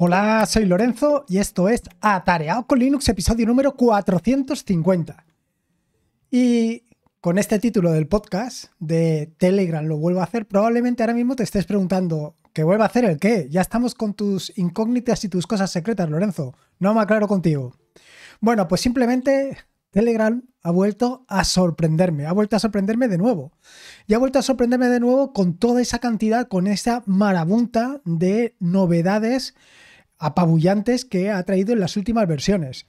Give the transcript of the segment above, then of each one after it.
Hola, soy Lorenzo y esto es Atareado con Linux, episodio número 450. Y con este título del podcast de Telegram lo vuelvo a hacer, probablemente ahora mismo te estés preguntando, qué vuelvo a hacer el qué? Ya estamos con tus incógnitas y tus cosas secretas, Lorenzo. No me aclaro contigo. Bueno, pues simplemente Telegram ha vuelto a sorprenderme, ha vuelto a sorprenderme de nuevo. Y ha vuelto a sorprenderme de nuevo con toda esa cantidad, con esa marabunta de novedades apabullantes que ha traído en las últimas versiones.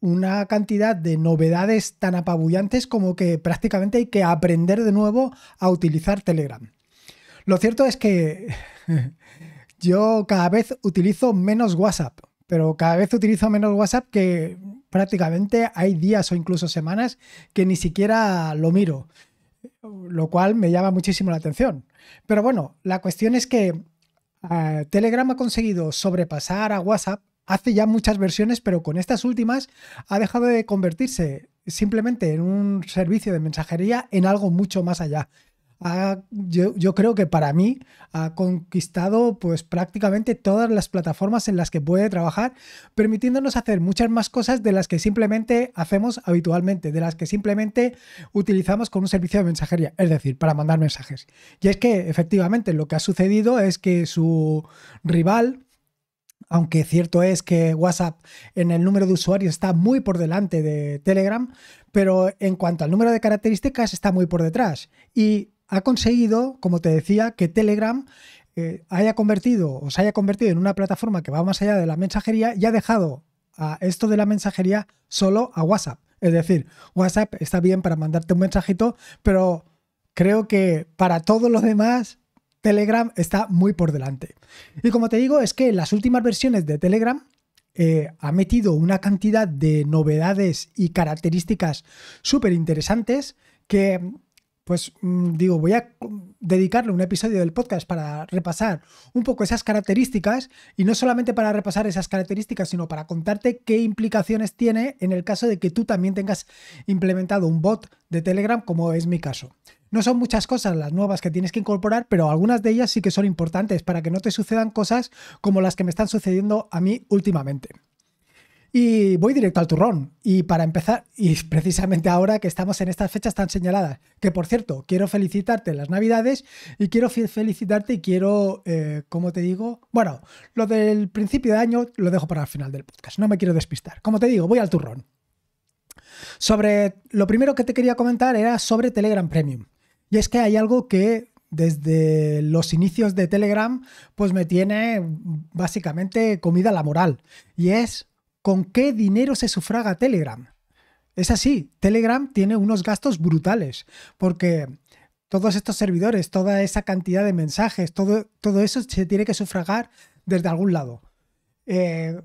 Una cantidad de novedades tan apabullantes como que prácticamente hay que aprender de nuevo a utilizar Telegram. Lo cierto es que yo cada vez utilizo menos WhatsApp, pero cada vez utilizo menos WhatsApp que prácticamente hay días o incluso semanas que ni siquiera lo miro, lo cual me llama muchísimo la atención. Pero bueno, la cuestión es que Ah, Telegram ha conseguido sobrepasar a WhatsApp hace ya muchas versiones, pero con estas últimas ha dejado de convertirse simplemente en un servicio de mensajería en algo mucho más allá yo, creo que para mí ha conquistado pues prácticamente todas las plataformas en las que puede trabajar, permitiéndonos hacer muchas más cosas de las que simplemente hacemos habitualmente, de las que simplemente utilizamos con un servicio de mensajería, es decir, para mandar mensajes. Y es que efectivamente lo que ha sucedido es que su rival, aunque cierto es que WhatsApp en el número de usuarios está muy por delante de Telegram, pero en cuanto al número de características está muy por detrás. Y ha conseguido, como te decía, que Telegram eh, haya convertido o se haya convertido en una plataforma que va más allá de la mensajería y ha dejado a esto de la mensajería solo a WhatsApp. Es decir, WhatsApp está bien para mandarte un mensajito, pero creo que para todos los demás Telegram está muy por delante. Y como te digo, es que las últimas versiones de Telegram han eh, ha metido una cantidad de novedades y características súper interesantes que pues mm, digo, voy a dedicarle un episodio del podcast para repasar un poco esas características y no solamente para repasar esas características, sino para contarte qué implicaciones tiene en el caso de que tú también tengas implementado un bot de Telegram como es mi caso. No son muchas cosas las nuevas que tienes que incorporar, pero algunas de ellas sí que son importantes para que no te sucedan cosas como las que me están sucediendo a mí últimamente. Y voy directo al turrón. Y para empezar, y precisamente ahora que estamos en estas fechas tan señaladas, que por cierto, quiero felicitarte en las Navidades y quiero felicitarte y quiero, eh, ¿cómo te digo? Bueno, lo del principio de año lo dejo para el final del podcast, no me quiero despistar. Como te digo, voy al turrón. Sobre lo primero que te quería comentar era sobre Telegram Premium. Y es que hay algo que desde los inicios de Telegram pues me tiene básicamente comida la moral y es con qué dinero se sufraga Telegram. Es así, Telegram tiene unos gastos brutales, porque todos estos servidores, toda esa cantidad de mensajes, todo, todo eso se tiene que sufragar desde algún lado. Eh,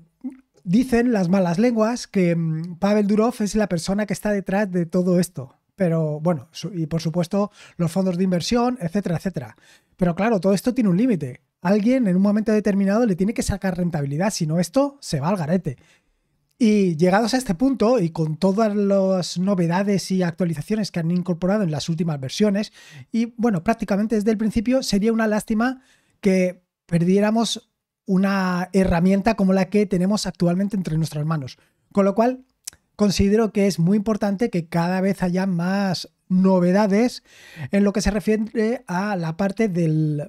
dicen las malas lenguas que mm, Pavel Durov es la persona que está detrás de todo esto. Pero bueno, y por supuesto los fondos de inversión, etcétera, etcétera. Pero claro, todo esto tiene un límite. Alguien en un momento determinado le tiene que sacar rentabilidad, si no esto se va al garete. Y llegados a este punto, y con todas las novedades y actualizaciones que han incorporado en las últimas versiones, y bueno, prácticamente desde el principio sería una lástima que perdiéramos una herramienta como la que tenemos actualmente entre nuestras manos. Con lo cual, considero que es muy importante que cada vez haya más novedades en lo que se refiere a la parte del,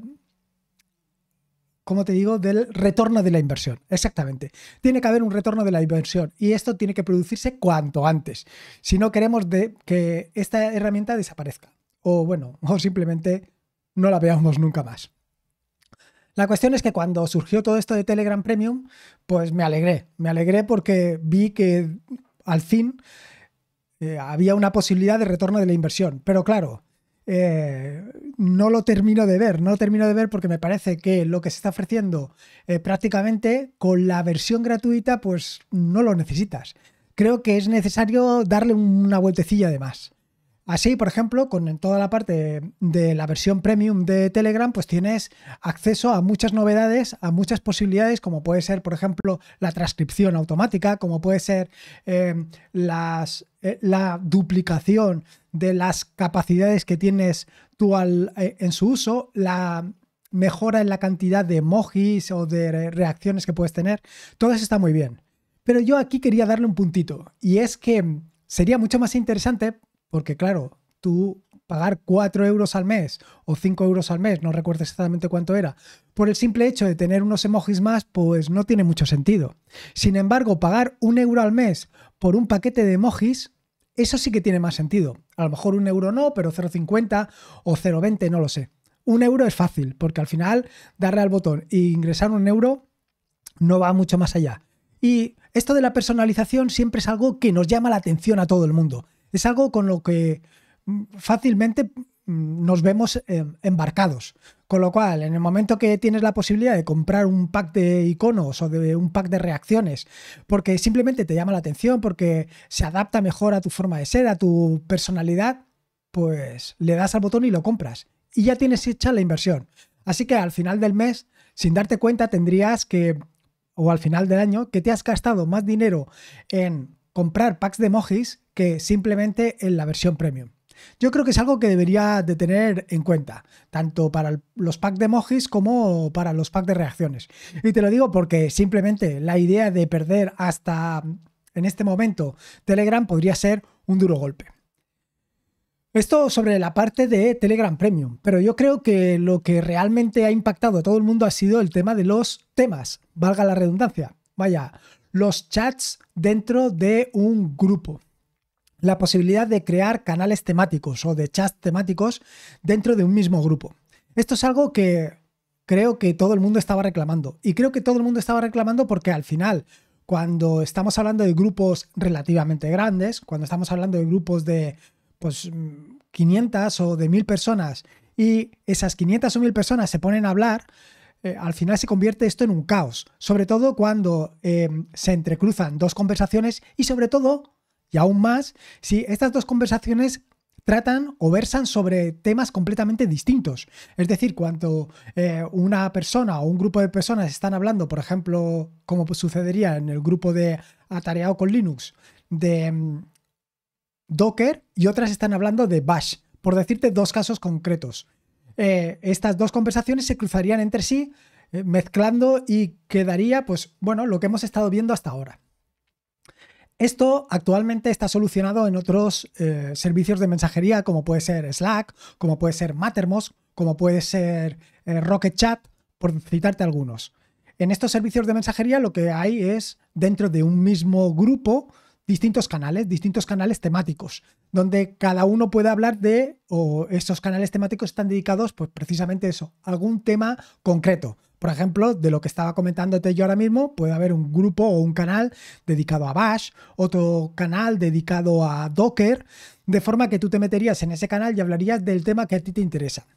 como te digo, del retorno de la inversión. Exactamente. Tiene que haber un retorno de la inversión y esto tiene que producirse cuanto antes. Si no queremos que esta herramienta desaparezca o bueno, o simplemente no la veamos nunca más. La cuestión es que cuando surgió todo esto de Telegram Premium, pues me alegré. Me alegré porque vi que al fin eh, había una posibilidad de retorno de la inversión. Pero claro, eh, no lo termino de ver, no lo termino de ver porque me parece que lo que se está ofreciendo eh, prácticamente con la versión gratuita pues no lo necesitas. Creo que es necesario darle una vueltecilla de más. Así, por ejemplo, con toda la parte de la versión premium de Telegram, pues tienes acceso a muchas novedades, a muchas posibilidades, como puede ser, por ejemplo, la transcripción automática, como puede ser eh, las eh, la duplicación de las capacidades que tienes tú eh, en su uso, la mejora en la cantidad de emojis o de reacciones que puedes tener, todo eso está muy bien. Pero yo aquí quería darle un puntito, y es que sería mucho más interesante, porque claro, tú pagar 4 euros al mes o 5 euros al mes, no recuerdo exactamente cuánto era, por el simple hecho de tener unos emojis más, pues no tiene mucho sentido. Sin embargo, pagar un euro al mes por un paquete de emojis, eso sí que tiene más sentido. A lo mejor un euro no, pero 0,50 o 0,20, no lo sé. Un euro es fácil, porque al final darle al botón e ingresar un euro no va mucho más allá. Y esto de la personalización siempre es algo que nos llama la atención a todo el mundo. Es algo con lo que fácilmente mm, nos vemos eh, embarcados. Con lo cual, en el momento que tienes la posibilidad de comprar un pack de iconos o de un pack de reacciones, porque simplemente te llama la atención, porque se adapta mejor a tu forma de ser, a tu personalidad, pues le das al botón y lo compras. Y ya tienes hecha la inversión. Así que al final del mes, sin darte cuenta, tendrías que, o al final del año, que te has gastado más dinero en comprar packs de emojis que simplemente en la versión premium. Yo creo que es algo que debería de tener en cuenta, tanto para los packs de emojis como para los packs de reacciones. Y te lo digo porque simplemente la idea de perder hasta en este momento Telegram podría ser un duro golpe. Esto sobre la parte de Telegram Premium, pero yo creo que lo que realmente ha impactado a todo el mundo ha sido el tema de los temas, valga la redundancia. Vaya, los chats dentro de un grupo la posibilidad de crear canales temáticos o de chats temáticos dentro de un mismo grupo. Esto es algo que creo que todo el mundo estaba reclamando. Y creo que todo el mundo estaba reclamando porque al final, cuando estamos hablando de grupos relativamente grandes, cuando estamos hablando de grupos de pues 500 o de 1000 personas y esas 500 o 1000 personas se ponen a hablar, eh, al final se convierte esto en un caos, sobre todo cuando eh, se entrecruzan dos conversaciones y sobre todo y aún más si estas dos conversaciones tratan o versan sobre temas completamente distintos. Es decir, cuando eh, una persona o un grupo de personas están hablando, por ejemplo, como pues sucedería en el grupo de Atareado con Linux, de mm, Docker y otras están hablando de Bash, por decirte dos casos concretos. Eh, estas dos conversaciones se cruzarían entre sí, eh, mezclando y quedaría, pues, bueno, lo que hemos estado viendo hasta ahora. Esto actualmente está solucionado en otros eh, servicios de mensajería como puede ser Slack, como puede ser Mattermost, como puede ser eh, Rocket Chat, por citarte algunos. En estos servicios de mensajería lo que hay es dentro de un mismo grupo distintos canales, distintos canales temáticos, donde cada uno puede hablar de, o esos canales temáticos están dedicados, pues precisamente eso, a algún tema concreto. Por ejemplo, de lo que estaba comentándote yo ahora mismo, puede haber un grupo o un canal dedicado a Bash, otro canal dedicado a Docker, de forma que tú te meterías en ese canal y hablarías del tema que a ti te interesa.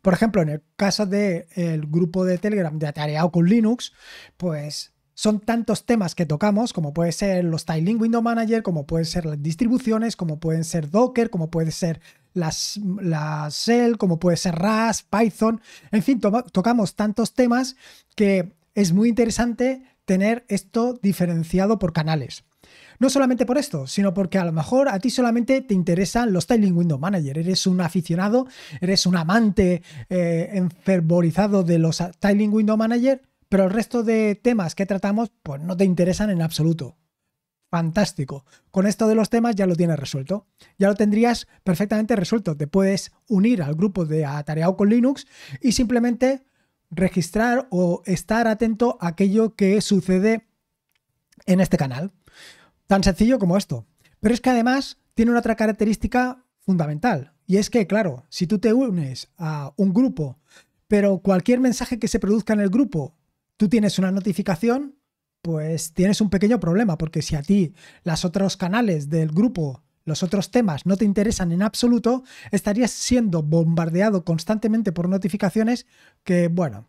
Por ejemplo, en el caso del el grupo de Telegram de Atareado con Linux, pues son tantos temas que tocamos, como puede ser los Tiling Window Manager, como pueden ser las distribuciones, como pueden ser Docker, como puede ser las, las shell, como puede ser RAS, Python. En fin, tocamos tantos temas que es muy interesante tener esto diferenciado por canales. No solamente por esto, sino porque a lo mejor a ti solamente te interesan los Tiling Window Manager. Eres un aficionado, eres un amante eh, enfervorizado de los Tiling Window Manager, pero el resto de temas que tratamos pues no te interesan en absoluto fantástico. Con esto de los temas ya lo tienes resuelto. Ya lo tendrías perfectamente resuelto. Te puedes unir al grupo de Atareado con Linux y simplemente registrar o estar atento a aquello que sucede en este canal. Tan sencillo como esto. Pero es que además tiene una otra característica fundamental. Y es que, claro, si tú te unes a un grupo, pero cualquier mensaje que se produzca en el grupo, tú tienes una notificación, pues tienes un pequeño problema, porque si a ti los otros canales del grupo, los otros temas no te interesan en absoluto, estarías siendo bombardeado constantemente por notificaciones que, bueno,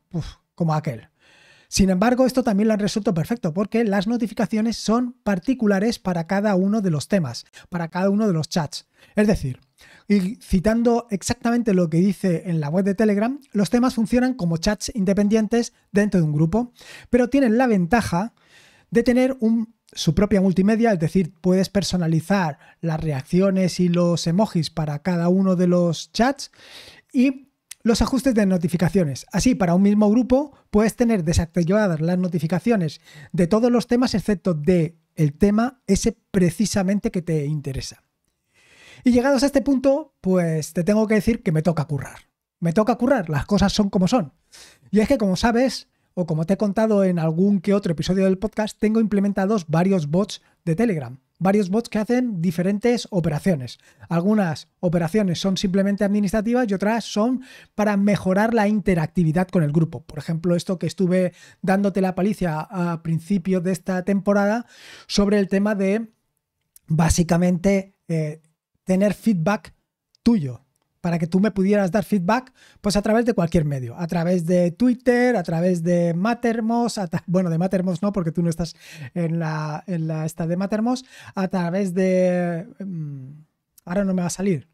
como aquel. Sin embargo, esto también lo han resuelto perfecto porque las notificaciones son particulares para cada uno de los temas, para cada uno de los chats. Es decir, y citando exactamente lo que dice en la web de Telegram, los temas funcionan como chats independientes dentro de un grupo, pero tienen la ventaja de tener su propia multimedia, es decir, puedes personalizar las reacciones y los emojis para cada uno de los chats y los ajustes de notificaciones. Así, para un mismo grupo puedes tener desactivadas las notificaciones de todos los temas excepto de el tema ese precisamente que te interesa. Y llegados a este punto, pues te tengo que decir que me toca currar. Me toca currar, las cosas son como son. Y es que, como sabes, o como te he contado en algún que otro episodio del podcast, tengo implementados varios bots de Telegram. Varios bots que hacen diferentes operaciones. Algunas operaciones son simplemente administrativas y otras son para mejorar la interactividad con el grupo. Por ejemplo, esto que estuve dándote la palicia a principio de esta temporada sobre el tema de básicamente eh, tener feedback tuyo para que tú me pudieras dar feedback, pues a través de cualquier medio, a través de Twitter, a través de Mattermost, bueno, de Mattermost no, porque tú no estás en la, en esta de Mattermost, a través de... Mm, ahora no me va a salir.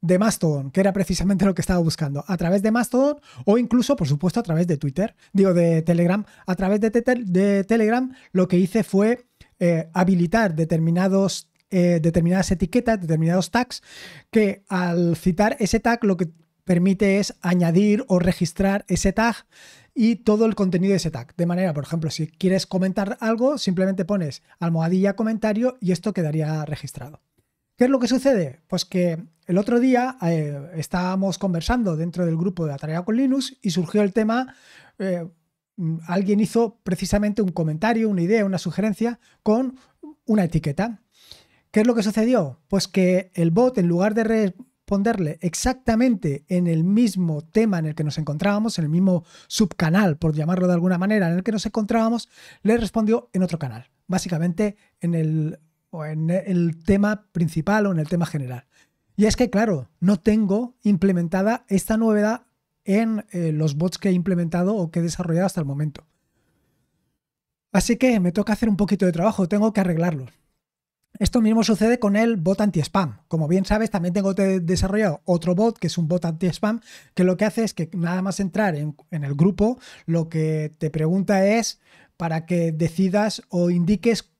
De Mastodon, que era precisamente lo que estaba buscando, a través de Mastodon o incluso, por supuesto, a través de Twitter, digo, de Telegram. A través de, de Telegram lo que hice fue eh, habilitar determinados eh, determinadas etiquetas, determinados tags, que al citar ese tag lo que permite es añadir o registrar ese tag y todo el contenido de ese tag. De manera, por ejemplo, si quieres comentar algo, simplemente pones almohadilla comentario y esto quedaría registrado. ¿Qué es lo que sucede? Pues que el otro día eh, estábamos conversando dentro del grupo de Atareado con Linux y surgió el tema, eh, alguien hizo precisamente un comentario, una idea, una sugerencia con una etiqueta. ¿Qué es lo que sucedió? Pues que el bot, en lugar de responderle exactamente en el mismo tema en el que nos encontrábamos, en el mismo subcanal, por llamarlo de alguna manera, en el que nos encontrábamos, le respondió en otro canal, básicamente en el, en el tema principal o en el tema general. Y es que, claro, no tengo implementada esta novedad en eh, los bots que he implementado o que he desarrollado hasta el momento. Así que me toca hacer un poquito de trabajo, tengo que arreglarlo. Esto mismo sucede con el bot anti-spam. Como bien sabes, también tengo desarrollado otro bot que es un bot anti-spam, que lo que hace es que nada más entrar en, el grupo, lo que te pregunta es para que decidas o indiques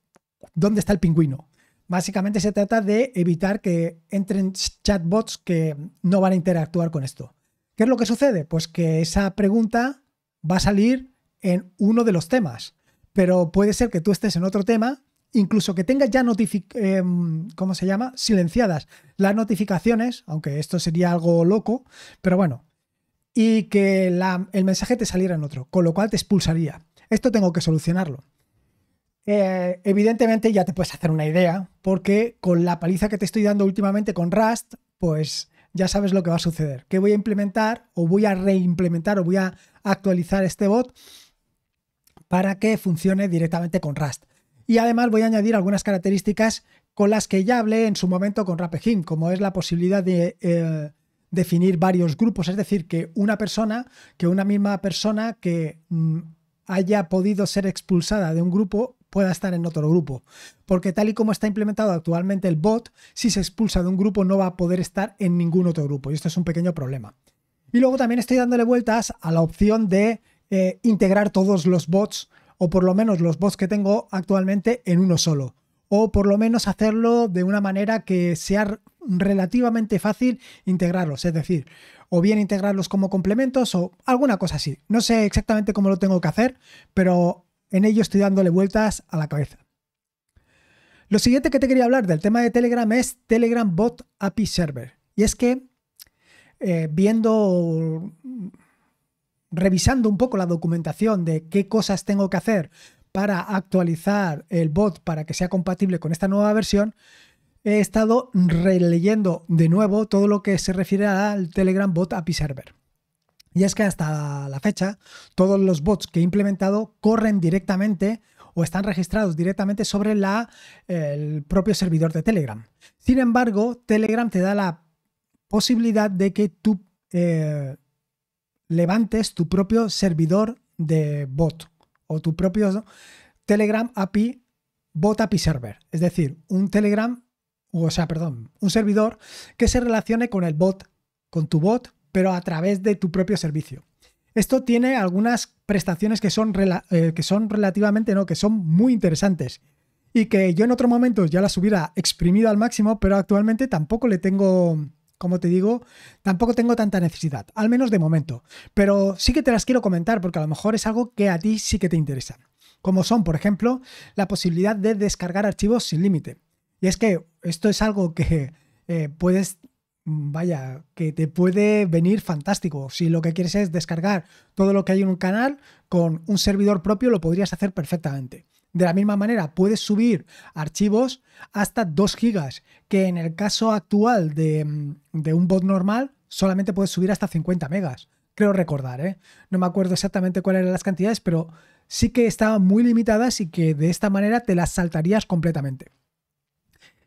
dónde está el pingüino. Básicamente se trata de evitar que entren chatbots que no van a interactuar con esto. ¿Qué es lo que sucede? Pues que esa pregunta va a salir en uno de los temas, pero puede ser que tú estés en otro tema incluso que tengas ya em, ¿cómo se llama? silenciadas las notificaciones, aunque esto sería algo loco, pero bueno, y que el mensaje te saliera en otro, con lo cual te expulsaría. Esto tengo que solucionarlo. Eh, evidentemente ya te puedes hacer una idea, porque con la paliza que te estoy dando últimamente con Rust, pues ya sabes lo que va a suceder, que voy a implementar o voy a reimplementar o voy a actualizar este bot para que funcione directamente con Rust. Y además voy a añadir algunas características con las que ya hablé en su momento con Rapegin, como es la posibilidad de eh, definir varios grupos, es decir, que una persona, que una misma persona que mm, haya podido ser expulsada de un grupo pueda estar en otro grupo. Porque tal y como está implementado actualmente el bot, si se expulsa de un grupo no va a poder estar en ningún otro grupo. Y esto es un pequeño problema. Y luego también estoy dándole vueltas a la opción de eh, integrar todos los bots o por lo menos los bots que tengo actualmente en uno solo. O por lo menos hacerlo de una manera que sea relativamente fácil integrarlos. Es decir, o bien integrarlos como complementos o alguna cosa así. No sé exactamente cómo lo tengo que hacer, pero en ello estoy dándole vueltas a la cabeza. Lo siguiente que te quería hablar del tema de Telegram es Telegram Bot API Server. Y es que eh, viendo revisando un poco la documentación de qué cosas tengo que hacer para actualizar el bot para que sea compatible con esta nueva versión, he estado releyendo de nuevo todo lo que se refiere al Telegram Bot API Server. Y es que hasta la fecha, todos los bots que he implementado corren directamente o están registrados directamente sobre el propio servidor de Telegram. Sin embargo, Telegram te da la posibilidad de que tú eh, levantes tu propio servidor de bot o tu propio Telegram API bot API server, es decir, un Telegram, o sea, perdón, un servidor que se relacione con el bot, con tu bot, pero a través de tu propio servicio. Esto tiene algunas prestaciones que son, eh, que son relativamente, no, que son muy interesantes y que yo en otro momento ya las hubiera exprimido al máximo, pero actualmente tampoco le tengo como te digo, tampoco tengo tanta necesidad, al menos de momento. Pero sí que te las quiero comentar porque a lo mejor es algo que a ti sí que te interesa. Como son, por ejemplo, la posibilidad de descargar archivos sin límite. Y es que esto es algo que eh, puedes mm, vaya, que te puede venir fantástico. Si lo que quieres es descargar todo lo que hay en un canal, con un servidor propio lo podrías hacer perfectamente. De la misma manera, puedes subir archivos hasta 2 gigas, que en el caso actual mm, de, un bot normal solamente puedes subir hasta 50 megas. Creo recordar, ¿eh? No me acuerdo exactamente cuáles eran las cantidades, pero sí que estaban muy limitadas y que de esta manera te las saltarías completamente.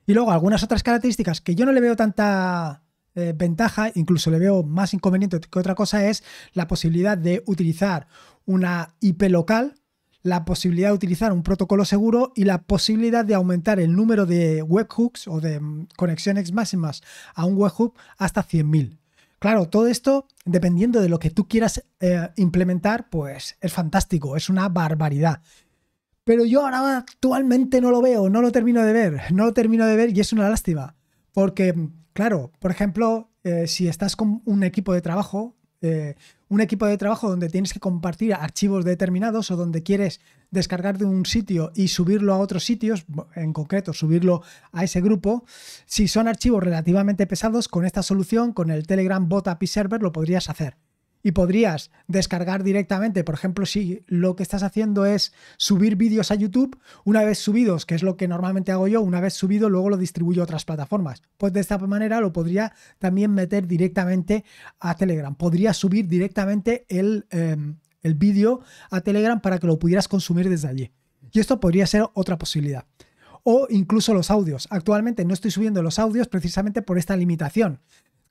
Y luego algunas otras características que yo no le veo tanta eh, ventaja, incluso le veo más inconveniente que otra cosa, es la posibilidad de utilizar una IP local la posibilidad de utilizar un protocolo seguro y la posibilidad de aumentar el número de webhooks o de mm, conexiones máximas a un webhook hasta 100.000. Claro, todo esto, dependiendo de lo que tú quieras eh, implementar, pues es fantástico, es una barbaridad. Pero yo ahora actualmente no lo veo, no lo termino de ver, no lo termino de ver y es una lástima. Porque, claro, por ejemplo, eh, si estás con un equipo de trabajo, eh, un equipo de trabajo donde tienes que compartir archivos determinados o donde quieres descargar de un sitio y subirlo a otros sitios, en concreto subirlo a ese grupo, si son archivos relativamente pesados, con esta solución, con el Telegram Bot API Server, lo podrías hacer y podrías descargar directamente, por ejemplo, si lo que estás haciendo es subir vídeos a YouTube, una vez subidos, que es lo que normalmente hago yo, una vez subido luego lo distribuyo a otras plataformas. Pues de esta manera lo podría también meter directamente a Telegram. Podría subir directamente el, em, el vídeo a Telegram para que lo pudieras consumir desde allí. Y esto podría ser otra posibilidad. O incluso los audios. Actualmente no estoy subiendo los audios precisamente por esta limitación.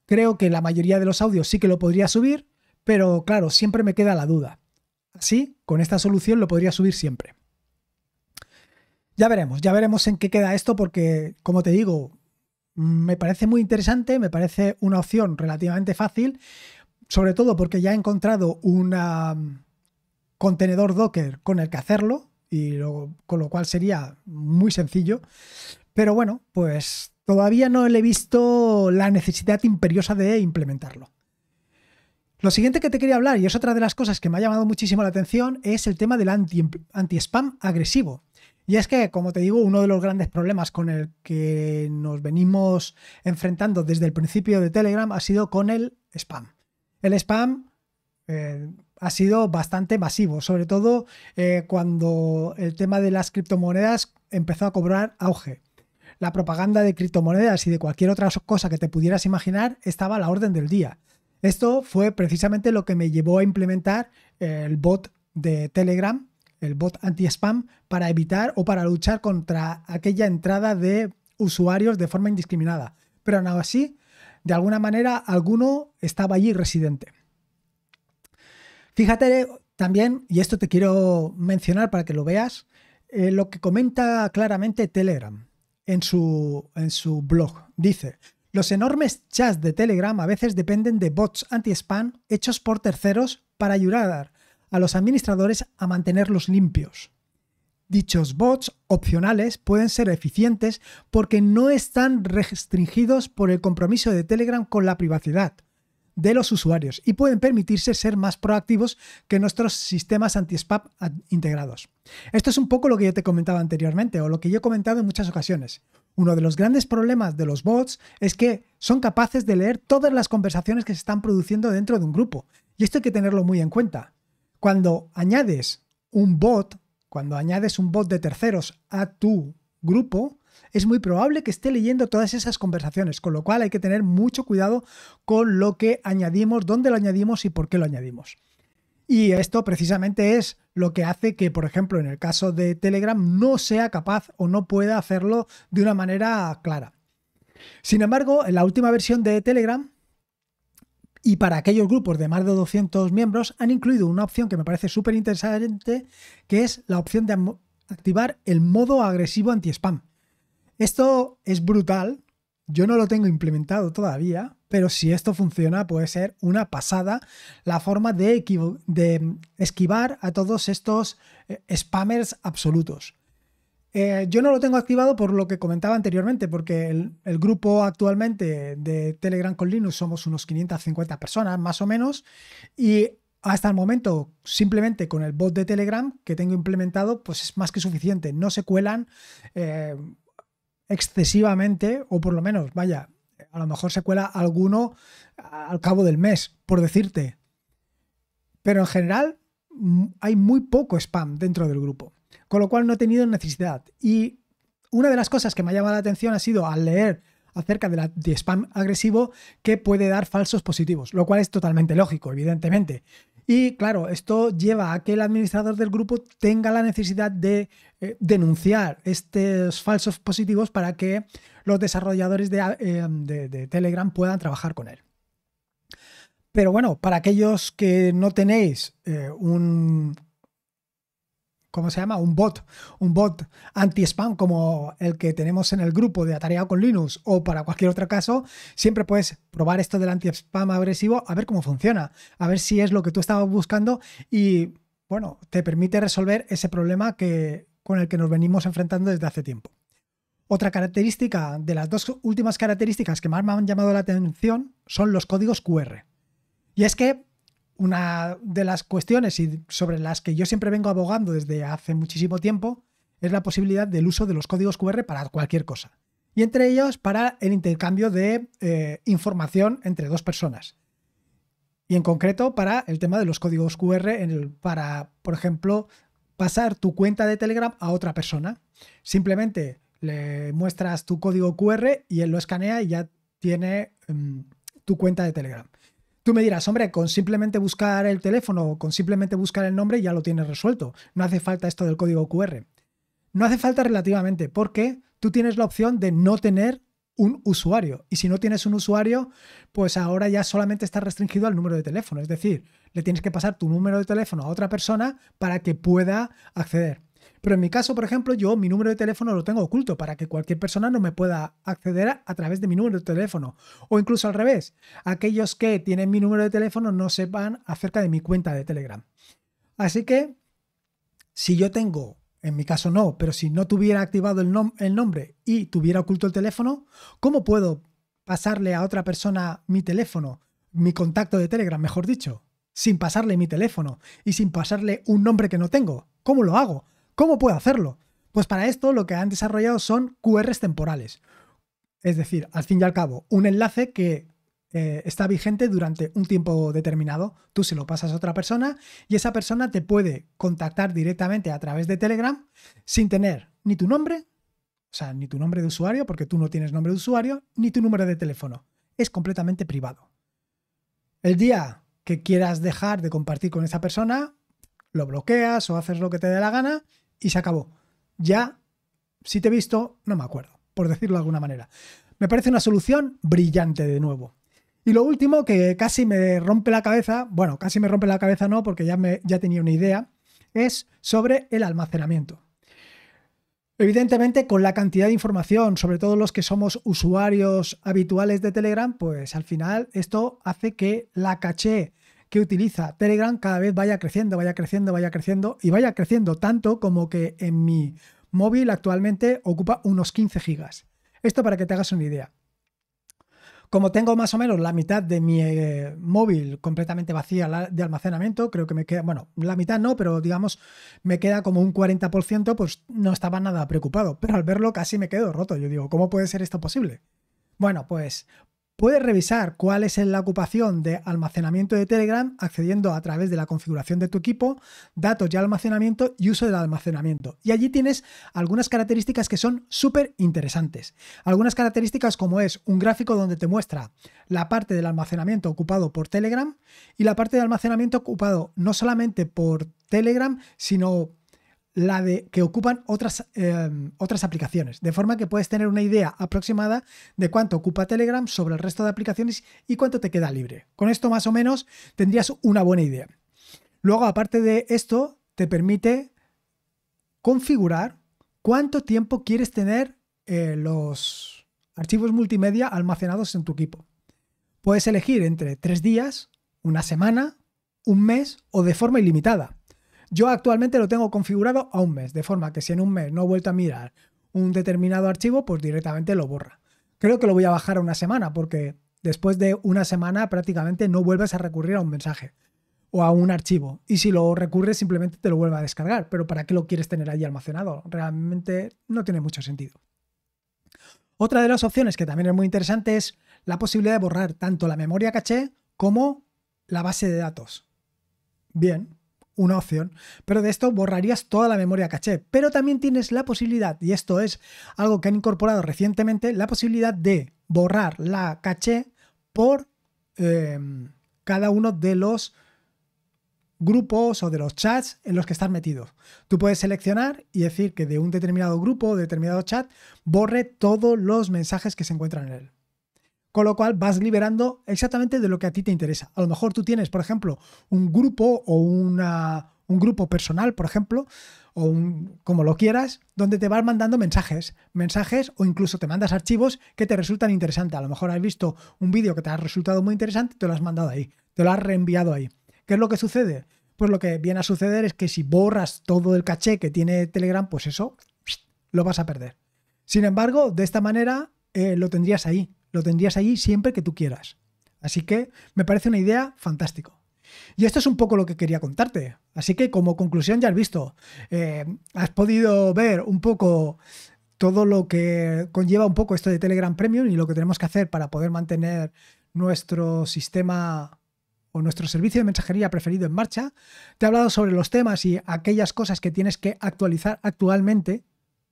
Creo que la mayoría de los audios sí que lo podría subir, pero claro, siempre me queda la duda. Así, con esta solución lo podría subir siempre. Ya veremos, ya veremos en qué queda esto porque, como te digo, me parece muy interesante, me parece una opción relativamente fácil, sobre todo porque ya he encontrado un contenedor Docker con el que hacerlo, y con lo cual sería muy sencillo. Pero bueno, pues todavía no le he visto la necesidad imperiosa de implementarlo. Lo siguiente que te quería hablar, y es otra de las cosas que me ha llamado muchísimo la atención, es el tema del anti-spam agresivo. Y es que, como te digo, uno de los grandes problemas con el que nos venimos enfrentando desde el principio de Telegram ha sido con el spam. El spam eh, ha sido bastante masivo, sobre todo eh, cuando el tema de las criptomonedas empezó a cobrar auge. La propaganda de criptomonedas y de cualquier otra cosa que te pudieras imaginar estaba a la orden del día. Esto fue precisamente lo que me llevó a implementar el bot de Telegram, el bot anti-spam, para evitar o para luchar contra aquella entrada de usuarios de forma indiscriminada. Pero aún así, de alguna manera, alguno estaba allí residente. Fíjate también, y esto te quiero mencionar para que lo veas, eh, lo que comenta claramente Telegram su, en su blog. Dice, los enormes chats de Telegram a veces dependen de bots anti-spam hechos por terceros para ayudar a los administradores a mantenerlos limpios. Dichos bots opcionales pueden ser eficientes porque no están restringidos por el compromiso de Telegram con la privacidad de los usuarios y pueden permitirse ser más proactivos que nuestros sistemas anti-spam integrados. Esto es un poco lo que yo te comentaba anteriormente o lo que yo he comentado en muchas ocasiones. Uno de los grandes problemas de los bots es que son capaces de leer todas las conversaciones que se están produciendo dentro de un grupo. Y esto hay que tenerlo muy en cuenta. Cuando añades un bot, cuando añades un bot de terceros a tu grupo, es muy probable que esté leyendo todas esas conversaciones, con lo cual hay que tener mucho cuidado con lo que añadimos, dónde lo añadimos y por qué lo añadimos. Y esto precisamente es lo que hace que, por ejemplo, en el caso de Telegram no sea capaz o no pueda hacerlo de una manera clara. Sin embargo, en la última versión de Telegram, y para aquellos grupos de más de 200 miembros han incluido una opción que me parece súper interesante, que es la opción de activar el modo agresivo anti-spam. Esto es brutal. Yo no lo tengo implementado todavía, pero si esto funciona puede ser una pasada la forma de, esquivar a todos estos eh, spammers absolutos. Eh, yo no lo tengo activado por lo que comentaba anteriormente, porque el, grupo actualmente de Telegram con Linux somos unos 550 personas más o menos, y hasta el momento simplemente con el bot de Telegram que tengo implementado, pues es más que suficiente, no se cuelan. Eh, excesivamente, o por lo menos, vaya, a lo mejor se cuela alguno al cabo del mes, por decirte. Pero en general mm, hay muy poco spam dentro del grupo, con lo cual no he tenido necesidad. Y una de las cosas que me ha llamado la atención ha sido al leer acerca de, la, spam agresivo que puede dar falsos positivos, lo cual es totalmente lógico, evidentemente. Y claro, esto lleva a que el administrador del grupo tenga la necesidad de eh, denunciar estos falsos positivos para que los desarrolladores eh, de, Telegram puedan trabajar con él. Pero bueno, para aquellos que no tenéis eh, un ¿cómo se llama? Un bot, un bot anti-spam como el que tenemos en el grupo de Atareado con Linux o para cualquier otro caso, siempre puedes probar esto del anti-spam agresivo a ver cómo funciona, a ver si es lo que tú estabas buscando y, bueno, te permite resolver ese problema que, con el que nos venimos enfrentando desde hace tiempo. Otra característica, de las dos últimas características que más me han llamado la atención, son los códigos QR. Y es que una de las cuestiones y sobre las que yo siempre vengo abogando desde hace muchísimo tiempo es la posibilidad del uso de los códigos QR para cualquier cosa. Y entre ellos para el intercambio de eh, información entre dos personas. Y en concreto para el tema de los códigos QR, en el, para, por ejemplo, pasar tu cuenta de Telegram a otra persona. Simplemente le muestras tu código QR y él lo escanea y ya tiene mm, tu cuenta de Telegram. Tú me dirás, hombre, con simplemente buscar el teléfono o con simplemente buscar el nombre ya lo tienes resuelto. No hace falta esto del código QR. No hace falta relativamente porque tú tienes la opción de no tener un usuario. Y si no tienes un usuario, pues ahora ya solamente está restringido al número de teléfono. Es decir, le tienes que pasar tu número de teléfono a otra persona para que pueda acceder. Pero en mi caso, por ejemplo, yo mi número de teléfono lo tengo oculto para que cualquier persona no me pueda acceder a, través de mi número de teléfono. O incluso al revés, aquellos que tienen mi número de teléfono no sepan acerca de mi cuenta de Telegram. Así que, si yo tengo, en mi caso no, pero si no tuviera activado el nombre y tuviera oculto el teléfono, ¿cómo puedo pasarle a otra persona mi teléfono, mi contacto de Telegram, mejor dicho? sin pasarle mi teléfono y sin pasarle un nombre que no tengo. ¿Cómo lo hago? ¿Cómo puedo hacerlo? Pues para esto lo que han desarrollado son QRs temporales. Es decir, al fin y al cabo, un enlace que eh, está vigente durante un tiempo determinado. Tú se lo pasas a otra persona y esa persona te puede contactar directamente a través de Telegram sin tener ni tu nombre, o sea, ni tu nombre de usuario, porque tú no tienes nombre de usuario, ni tu número de teléfono. Es completamente privado. El día que quieras dejar de compartir con esa persona, lo bloqueas o haces lo que te dé la gana y se acabó. Ya, si te he visto, no me acuerdo, por decirlo de alguna manera. Me parece una solución brillante de nuevo. Y lo último que casi me rompe la cabeza, bueno, casi me rompe la cabeza no, porque ya, me, ya tenía una idea, es sobre el almacenamiento. Evidentemente, con la cantidad de información, sobre todo los que somos usuarios habituales de Telegram, pues al final esto hace que la caché que utiliza Telegram cada vez vaya creciendo, vaya creciendo, vaya creciendo y vaya creciendo tanto como que en mi móvil actualmente ocupa unos 15 gigas. Esto para que te hagas una idea. Como tengo más o menos la mitad de mi eh, móvil completamente vacía de almacenamiento, creo que me queda, bueno, la mitad no, pero digamos, me queda como un 40%, pues no estaba nada preocupado. Pero al verlo casi me quedo roto. Yo digo, ¿cómo puede ser esto posible? Bueno, pues Puedes revisar cuál es la ocupación de almacenamiento de Telegram accediendo a través de la configuración de tu equipo, datos y almacenamiento y uso del almacenamiento. Y allí tienes algunas características que son súper interesantes. Algunas características como es un gráfico donde te muestra la parte del almacenamiento ocupado por Telegram y la parte de almacenamiento ocupado no solamente por Telegram, sino la de que ocupan otras, em, otras aplicaciones, de forma que puedes tener una idea aproximada de cuánto ocupa Telegram sobre el resto de aplicaciones y cuánto te queda libre. Con esto más o menos tendrías una buena idea. Luego, aparte de esto, te permite configurar cuánto tiempo quieres tener eh, los archivos multimedia almacenados en tu equipo. Puedes elegir entre tres días, una semana, un mes o de forma ilimitada. Yo actualmente lo tengo configurado a un mes, de forma que si en un mes no he vuelto a mirar un determinado archivo, pues directamente lo borra. Creo que lo voy a bajar a una semana, porque después de una semana prácticamente no vuelves a recurrir a un mensaje o a un archivo. Y si lo recurres, simplemente te lo vuelve a descargar. Pero ¿para qué lo quieres tener allí almacenado? Realmente no tiene mucho sentido. Otra de las opciones que también es muy interesante es la posibilidad de borrar tanto la memoria caché como la base de datos. Bien, una opción, pero de esto borrarías toda la memoria caché. Pero también tienes la posibilidad, y esto es algo que han incorporado recientemente, la posibilidad de borrar la caché por em, cada uno de los grupos o de los chats en los que estás metido. Tú puedes seleccionar y decir que de un determinado grupo o determinado chat borre todos los mensajes que se encuentran en él. Con lo cual vas liberando exactamente de lo que a ti te interesa. A lo mejor tú tienes, por ejemplo, un grupo o un grupo personal, por ejemplo, o un, como lo quieras, donde te vas mandando mensajes, mensajes o incluso te mandas archivos que te resultan interesantes. A lo mejor has visto un vídeo que te ha resultado muy interesante, te lo has mandado ahí, te lo has reenviado ahí. ¿Qué es lo que sucede? Pues lo que viene a suceder es que si borras todo el caché que tiene Telegram, pues eso lo vas a perder. Sin embargo, de esta manera eh, lo tendrías ahí lo tendrías allí siempre que tú quieras. Así que me parece una idea fantástica. Y esto es un poco lo que quería contarte. Así que como conclusión ya has visto, eh, has podido ver un poco todo lo que conlleva un poco esto de Telegram Premium y lo que tenemos que hacer para poder mantener nuestro sistema o nuestro servicio de mensajería preferido en marcha. Te he hablado sobre los temas y aquellas cosas que tienes que actualizar actualmente,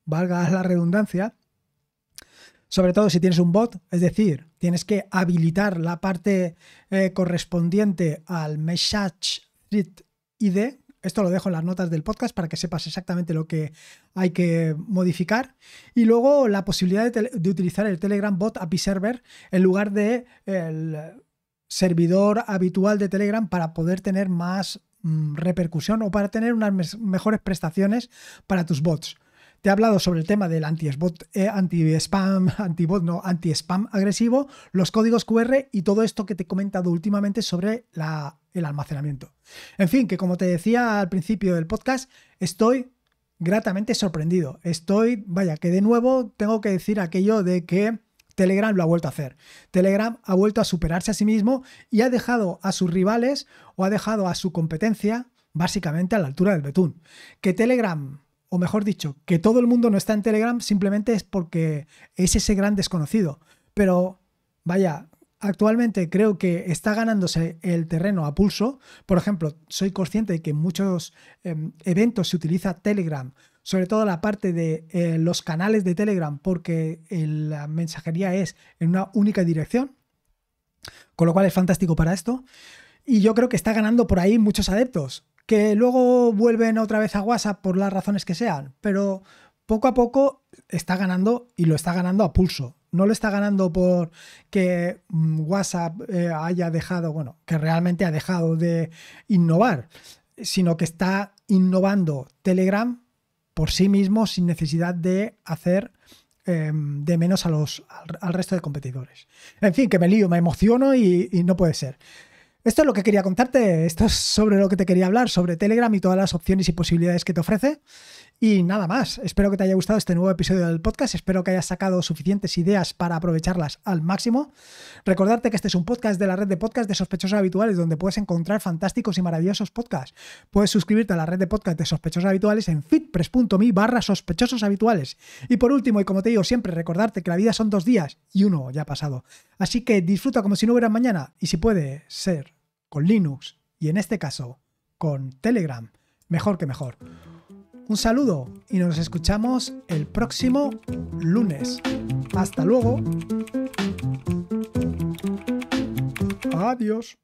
valga la redundancia sobre todo si tienes un bot, es decir, tienes que habilitar la parte eh, correspondiente al message ID. Esto lo dejo en las notas del podcast para que sepas exactamente lo que hay que modificar. Y luego la posibilidad de, de utilizar el Telegram Bot API Server en lugar de el servidor habitual de Telegram para poder tener más mm, repercusión o para tener unas mejores prestaciones para tus bots. Te he hablado sobre el tema del eh, anti-spam, anti bot no, anti-spam agresivo, los códigos QR y todo esto que te he comentado últimamente sobre el almacenamiento. En fin, que como te decía al principio del podcast, estoy gratamente sorprendido. Estoy, vaya, que de nuevo tengo que decir aquello de que Telegram lo ha vuelto a hacer. Telegram ha vuelto a superarse a sí mismo y ha dejado a sus rivales o ha dejado a su competencia básicamente a la altura del betún. Que Telegram o mejor dicho, que todo el mundo no está en Telegram simplemente es porque es ese gran desconocido. Pero vaya, actualmente creo que está ganándose el terreno a pulso. Por ejemplo, soy consciente de que en muchos em, eventos se utiliza Telegram, sobre todo la parte de eh, los canales de Telegram, porque la mensajería es en una única dirección, con lo cual es fantástico para esto. Y yo creo que está ganando por ahí muchos adeptos que luego vuelven otra vez a WhatsApp por las razones que sean, pero poco a poco está ganando y lo está ganando a pulso. No lo está ganando por que mm, WhatsApp eh, haya dejado, bueno, que realmente ha dejado de innovar, sino que está innovando Telegram por sí mismo sin necesidad de hacer em, de menos a los, al, resto de competidores. En fin, que me lío, me emociono y no puede ser. Esto es lo que quería contarte, esto es sobre lo que te quería hablar, sobre Telegram y todas las opciones y posibilidades que te ofrece. Y nada más, espero que te haya gustado este nuevo episodio del podcast, espero que hayas sacado suficientes ideas para aprovecharlas al máximo. Recordarte que este es un podcast de la red de podcast de sospechosos habituales donde puedes encontrar fantásticos y maravillosos podcasts. Puedes suscribirte a la red de podcast de sospechosos habituales en fitpress.me barra sospechosos habituales. Y por último, y como te digo siempre, recordarte que la vida son dos días y uno ya ha pasado. Así que disfruta como si no hubiera mañana y si puede ser con Linux y en este caso con Telegram. Mejor que mejor. Un saludo y nos escuchamos el próximo lunes. Hasta luego. Adiós.